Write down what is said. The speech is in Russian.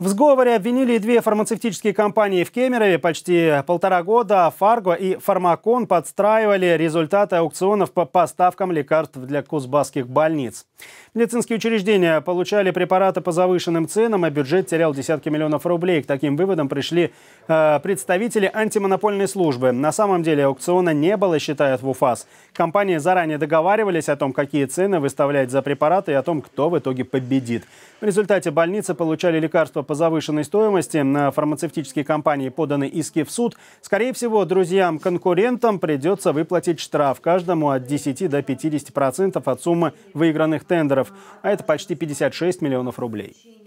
В сговоре обвинили две фармацевтические компании в Кемерове. Почти полтора года Фарго и Фармакон подстраивали результаты аукционов по поставкам лекарств для кузбасских больниц. Медицинские учреждения получали препараты по завышенным ценам, а бюджет терял десятки миллионов рублей. К таким выводам пришли э, представители антимонопольной службы. На самом деле аукциона не было, считают в УФАС. Компании заранее договаривались о том, какие цены выставлять за препараты и о том, кто в итоге победит. В результате больницы получали лекарства по завышенной стоимости. На фармацевтические компании поданы иски в суд. Скорее всего, друзьям-конкурентам придется выплатить штраф каждому от 10 до 50% от суммы выигранных тендеров, а это почти 56 миллионов рублей.